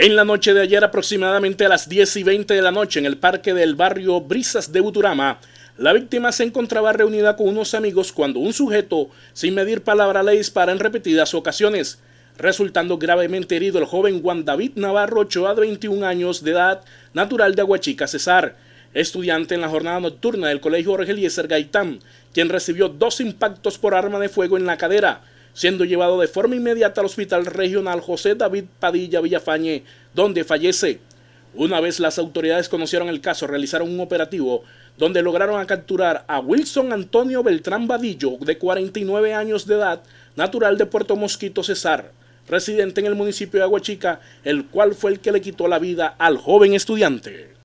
En la noche de ayer, aproximadamente a las 10 y 20 de la noche, en el parque del barrio Brisas de Buturama, la víctima se encontraba reunida con unos amigos cuando un sujeto, sin medir palabra, le dispara en repetidas ocasiones, resultando gravemente herido el joven Juan David Navarro Ochoa, de 21 años de edad, natural de Aguachica, Cesar, estudiante en la jornada nocturna del Colegio Jorge Gaitán, quien recibió dos impactos por arma de fuego en la cadera, siendo llevado de forma inmediata al Hospital Regional José David Padilla Villafañe, donde fallece. Una vez las autoridades conocieron el caso, realizaron un operativo donde lograron capturar a Wilson Antonio Beltrán Badillo de 49 años de edad, natural de Puerto Mosquito, Cesar, residente en el municipio de Aguachica, el cual fue el que le quitó la vida al joven estudiante.